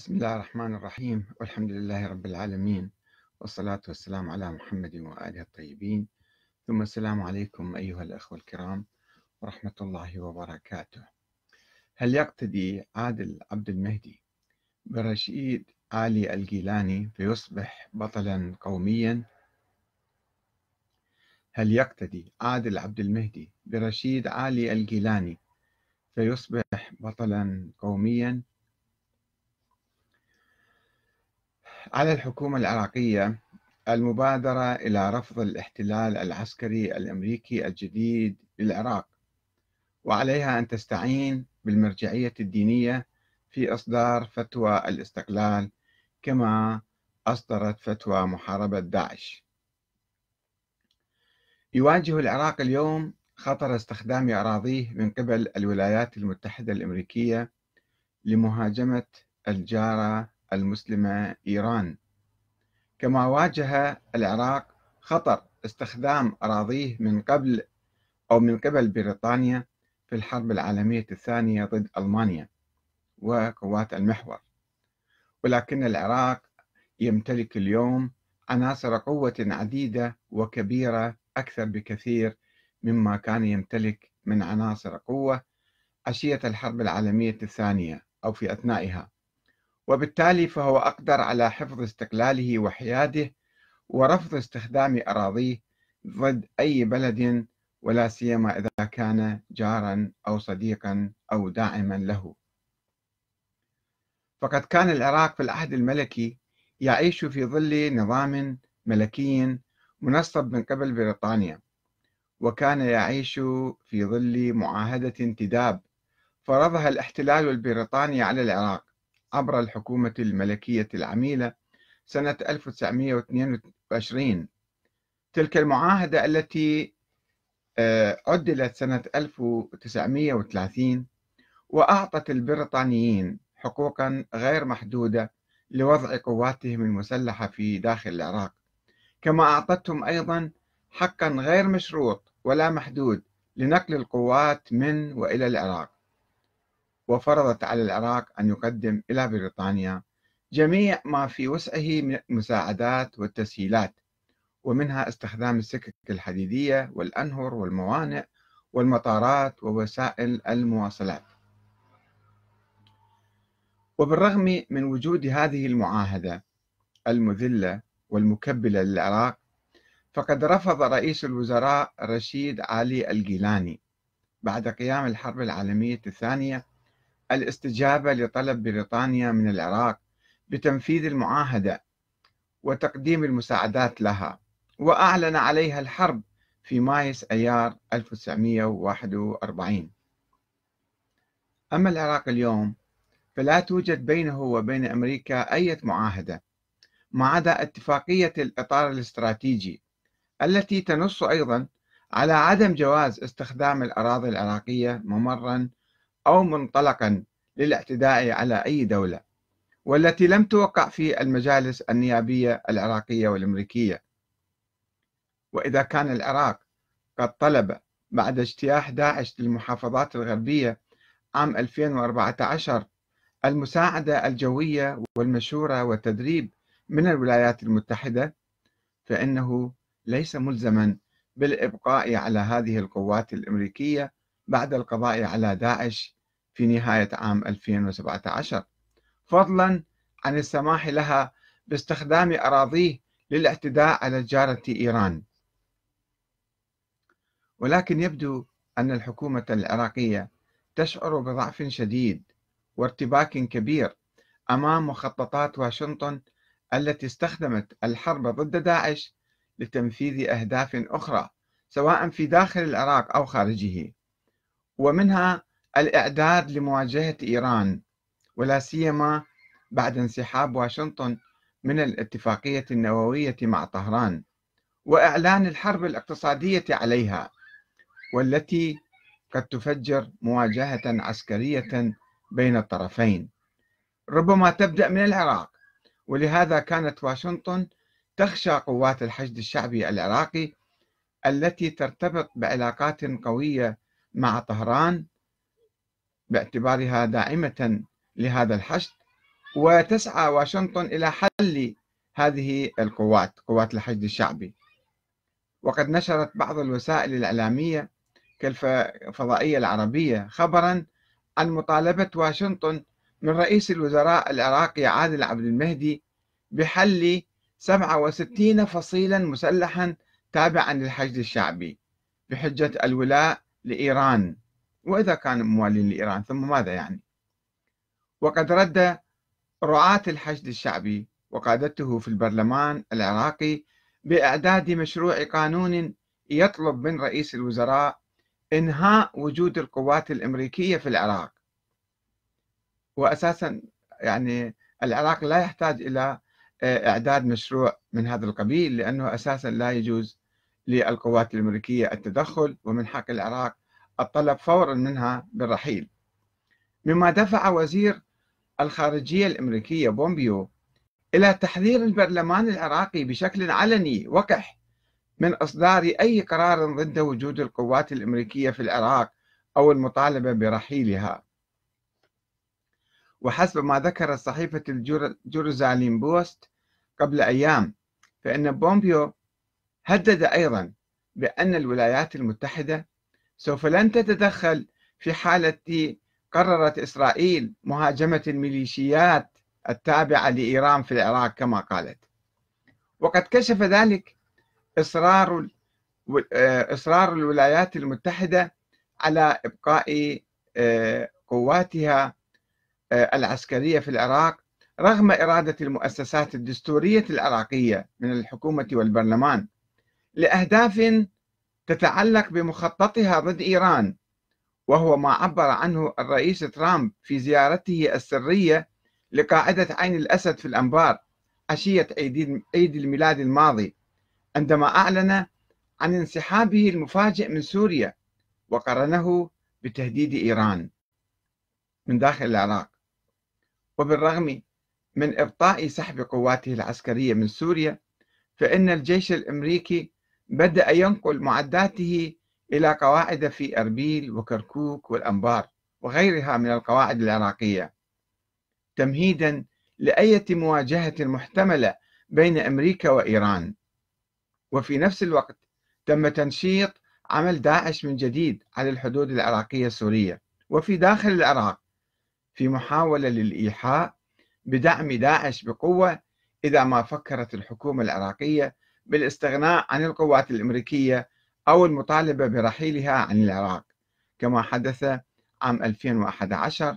بسم الله الرحمن الرحيم والحمد لله رب العالمين والصلاة والسلام على محمد وآله الطيبين ثم السلام عليكم أيها الأخوة الكرام ورحمة الله وبركاته هل يقتدي عادل عبد المهدي برشيد علي الجيلاني فيصبح بطلا قوميا هل يقتدي عادل عبد المهدي برشيد علي الجيلاني فيصبح بطلا قوميا على الحكومة العراقية المبادرة إلى رفض الاحتلال العسكري الأمريكي الجديد للعراق وعليها أن تستعين بالمرجعية الدينية في إصدار فتوى الاستقلال كما أصدرت فتوى محاربة داعش يواجه العراق اليوم خطر استخدام أراضيه من قبل الولايات المتحدة الأمريكية لمهاجمة الجارة المسلمة إيران كما واجه العراق خطر استخدام أراضيه من قبل أو من قبل بريطانيا في الحرب العالمية الثانية ضد ألمانيا وقوات المحور ولكن العراق يمتلك اليوم عناصر قوة عديدة وكبيرة أكثر بكثير مما كان يمتلك من عناصر قوة عشية الحرب العالمية الثانية أو في أثنائها وبالتالي فهو أقدر على حفظ استقلاله وحياده ورفض استخدام أراضيه ضد أي بلد ولا سيما إذا كان جارا أو صديقا أو داعما له فقد كان العراق في العهد الملكي يعيش في ظل نظام ملكي منصب من قبل بريطانيا وكان يعيش في ظل معاهدة انتداب فرضها الاحتلال البريطاني على العراق عبر الحكومة الملكية العميلة سنة 1922 تلك المعاهدة التي آه، عدلت سنة 1930 وأعطت البريطانيين حقوقا غير محدودة لوضع قواتهم المسلحة في داخل العراق كما أعطتهم أيضا حقا غير مشروط ولا محدود لنقل القوات من وإلى العراق وفرضت على العراق أن يقدم إلى بريطانيا جميع ما في وسعه من المساعدات والتسهيلات ومنها استخدام السكك الحديدية والأنهر والموانئ والمطارات ووسائل المواصلات وبالرغم من وجود هذه المعاهدة المذلة والمكبلة للعراق فقد رفض رئيس الوزراء رشيد علي الجيلاني بعد قيام الحرب العالمية الثانية الاستجابة لطلب بريطانيا من العراق بتنفيذ المعاهدة وتقديم المساعدات لها وأعلن عليها الحرب في مايس أيار 1941 أما العراق اليوم فلا توجد بينه وبين أمريكا أي معاهدة ما عدا اتفاقية الإطار الاستراتيجي التي تنص أيضا على عدم جواز استخدام الأراضي العراقية ممرا أو منطلقا للاعتداء على أي دولة والتي لم توقع في المجالس النيابية العراقية والأمريكية وإذا كان العراق قد طلب بعد اجتياح داعش للمحافظات الغربية عام 2014 المساعدة الجوية والمشورة والتدريب من الولايات المتحدة فإنه ليس ملزما بالإبقاء على هذه القوات الأمريكية بعد القضاء على داعش في نهاية عام 2017 فضلا عن السماح لها باستخدام أراضيه للاعتداء على جارة إيران ولكن يبدو أن الحكومة العراقية تشعر بضعف شديد وارتباك كبير أمام مخططات واشنطن التي استخدمت الحرب ضد داعش لتنفيذ أهداف أخرى سواء في داخل العراق أو خارجه ومنها الإعداد لمواجهة إيران ولا سيما بعد انسحاب واشنطن من الاتفاقية النووية مع طهران وإعلان الحرب الاقتصادية عليها والتي قد تفجر مواجهة عسكرية بين الطرفين ربما تبدأ من العراق ولهذا كانت واشنطن تخشى قوات الحشد الشعبي العراقي التي ترتبط بعلاقات قوية مع طهران باعتبارها داعمة لهذا الحشد وتسعى واشنطن إلى حل هذه القوات قوات الحشد الشعبي وقد نشرت بعض الوسائل الإعلامية كالفضائية العربية خبرا عن مطالبة واشنطن من رئيس الوزراء العراقي عادل عبد المهدي بحل 67 فصيلا مسلحا تابعا للحشد الشعبي بحجة الولاء لإيران وإذا كانوا موالين لإيران ثم ماذا يعني وقد رد رعاة الحشد الشعبي وقادته في البرلمان العراقي بإعداد مشروع قانون يطلب من رئيس الوزراء إنهاء وجود القوات الأمريكية في العراق وأساسا يعني العراق لا يحتاج إلى إعداد مشروع من هذا القبيل لأنه أساسا لا يجوز للقوات الأمريكية التدخل ومن حق العراق الطلب فورا منها بالرحيل مما دفع وزير الخارجية الأمريكية بومبيو إلى تحذير البرلمان العراقي بشكل علني وقح من إصدار أي قرار ضد وجود القوات الأمريكية في العراق أو المطالبة برحيلها وحسب ما ذكرت صحيفة الجورزاليم بوست قبل أيام فإن بومبيو هدد أيضا بأن الولايات المتحدة سوف لن تتدخل في حالة قررت إسرائيل مهاجمة الميليشيات التابعة لإيران في العراق كما قالت وقد كشف ذلك إصرار آه، إصرار الولايات المتحدة على إبقاء آه، قواتها آه، العسكرية في العراق رغم إرادة المؤسسات الدستورية العراقية من الحكومة والبرلمان لأهداف تتعلق بمخططها ضد إيران وهو ما عبر عنه الرئيس ترامب في زيارته السرية لقاعدة عين الأسد في الأنبار عشية عيد الميلاد الماضي عندما أعلن عن انسحابه المفاجئ من سوريا وقرنه بتهديد إيران من داخل العراق وبالرغم من إبطاء سحب قواته العسكرية من سوريا فإن الجيش الأمريكي بدأ ينقل معداته إلى قواعد في أربيل وكركوك والأنبار وغيرها من القواعد العراقية تمهيدا لأية مواجهة محتملة بين أمريكا وإيران وفي نفس الوقت تم تنشيط عمل داعش من جديد على الحدود العراقية السورية وفي داخل العراق في محاولة للإيحاء بدعم داعش بقوة إذا ما فكرت الحكومة العراقية بالاستغناء عن القوات الأمريكية أو المطالبة برحيلها عن العراق كما حدث عام 2011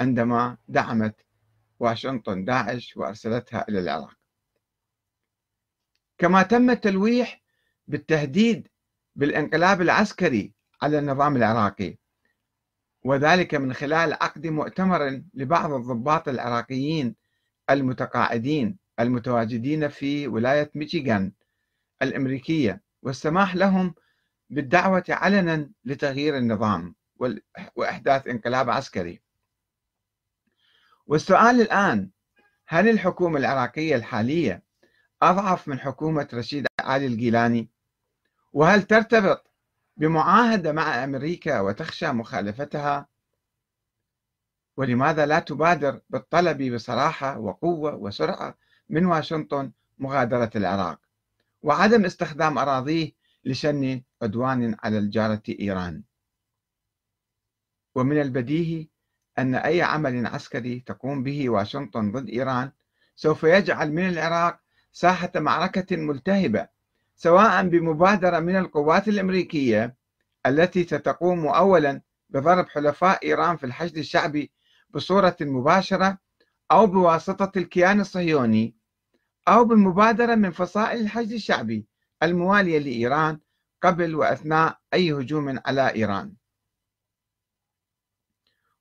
عندما دعمت واشنطن داعش وأرسلتها إلى العراق كما تم التلويح بالتهديد بالانقلاب العسكري على النظام العراقي وذلك من خلال عقد مؤتمر لبعض الضباط العراقيين المتقاعدين المتواجدين في ولاية ميشيغان الأمريكية والسماح لهم بالدعوة علنا لتغيير النظام وإحداث انقلاب عسكري والسؤال الآن هل الحكومة العراقية الحالية أضعف من حكومة رشيد علي الجيلاني؟ وهل ترتبط بمعاهدة مع أمريكا وتخشى مخالفتها؟ ولماذا لا تبادر بالطلب بصراحة وقوة وسرعة من واشنطن مغادرة العراق وعدم استخدام أراضيه لشن عدوان على الجارة إيران ومن البديهي أن أي عمل عسكري تقوم به واشنطن ضد إيران سوف يجعل من العراق ساحة معركة ملتهبة سواء بمبادرة من القوات الأمريكية التي ستقوم أولا بضرب حلفاء إيران في الحشد الشعبي بصورة مباشرة أو بواسطة الكيان الصهيوني أو بالمبادرة من فصائل الحشد الشعبي الموالية لإيران قبل وأثناء أي هجوم على إيران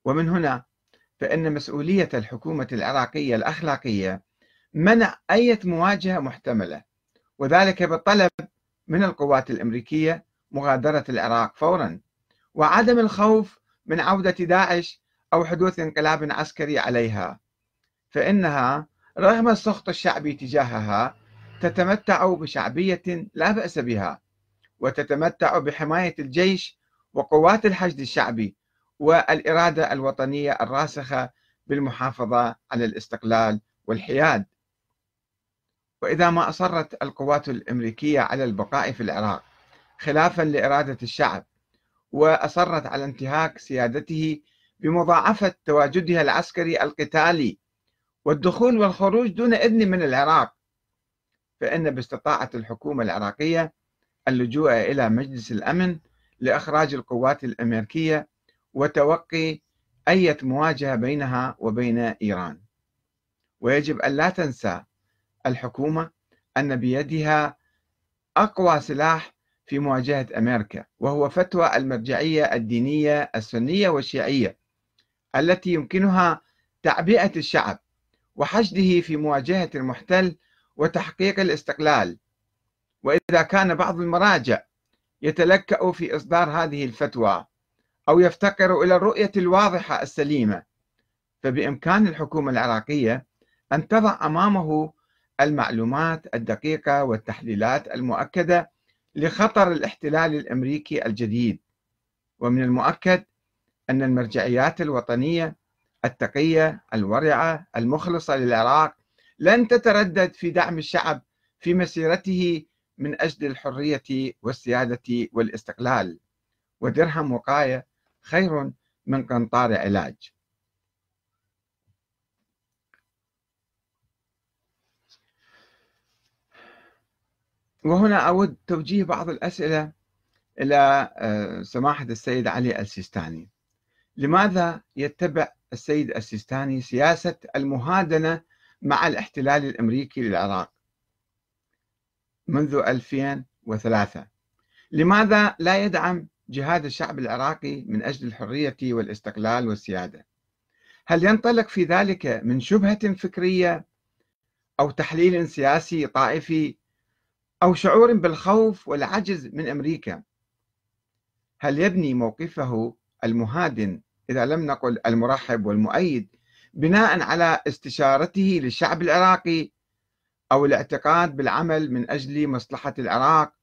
ومن هنا فإن مسؤولية الحكومة العراقية الأخلاقية منع أي مواجهة محتملة وذلك بالطلب من القوات الأمريكية مغادرة العراق فورا وعدم الخوف من عودة داعش أو حدوث انقلاب عسكري عليها فإنها رغم السخط الشعبي تجاهها تتمتع بشعبية لا بأس بها وتتمتع بحماية الجيش وقوات الحشد الشعبي والإرادة الوطنية الراسخة بالمحافظة على الاستقلال والحياد وإذا ما أصرت القوات الأمريكية على البقاء في العراق خلافا لإرادة الشعب وأصرت على انتهاك سيادته بمضاعفة تواجدها العسكري القتالي والدخول والخروج دون إذن من العراق فإن باستطاعة الحكومة العراقية اللجوء إلى مجلس الأمن لإخراج القوات الأمريكية وتوقي أية مواجهة بينها وبين إيران ويجب أن لا تنسى الحكومة أن بيدها أقوى سلاح في مواجهة أمريكا وهو فتوى المرجعية الدينية السنية والشيعية التي يمكنها تعبئة الشعب وحشده في مواجهة المحتل وتحقيق الاستقلال وإذا كان بعض المراجع يتلكأ في إصدار هذه الفتوى أو يفتقر إلى الرؤية الواضحة السليمة فبإمكان الحكومة العراقية أن تضع أمامه المعلومات الدقيقة والتحليلات المؤكدة لخطر الاحتلال الأمريكي الجديد ومن المؤكد أن المرجعيات الوطنية التقية الورعة المخلصة للعراق لن تتردد في دعم الشعب في مسيرته من أجل الحرية والسيادة والاستقلال ودرهم وقاية خير من قنطار علاج وهنا أود توجيه بعض الأسئلة إلى آه، سماحة السيد علي السيستاني لماذا يتبع السيد السيستاني سياسة المهادنة مع الاحتلال الأمريكي للعراق منذ 2003 لماذا لا يدعم جهاد الشعب العراقي من أجل الحرية والاستقلال والسيادة هل ينطلق في ذلك من شبهة فكرية أو تحليل سياسي طائفي أو شعور بالخوف والعجز من أمريكا هل يبني موقفه المهادن إذا لم نقل المرحب والمؤيد بناء على استشارته للشعب العراقي أو الاعتقاد بالعمل من أجل مصلحة العراق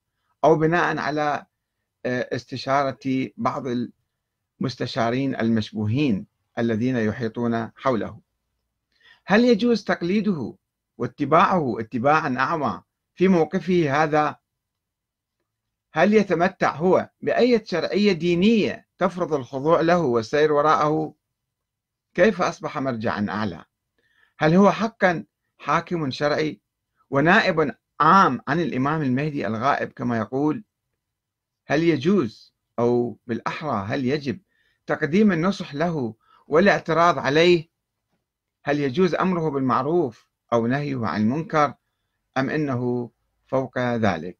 أو بناء على آه، استشارة بعض المستشارين المشبوهين الذين يحيطون حوله هل يجوز تقليده واتباعه اتباعا أعمى في موقفه هذا هل يتمتع هو بأية شرعية دينية تفرض الخضوع له والسير وراءه كيف أصبح مرجعا أعلى هل هو حقا حاكم شرعي ونائب عام عن الإمام المهدي الغائب كما يقول هل يجوز أو بالأحرى هل يجب تقديم النصح له والاعتراض عليه هل يجوز أمره بالمعروف أو نهيه عن المنكر أم أنه فوق ذلك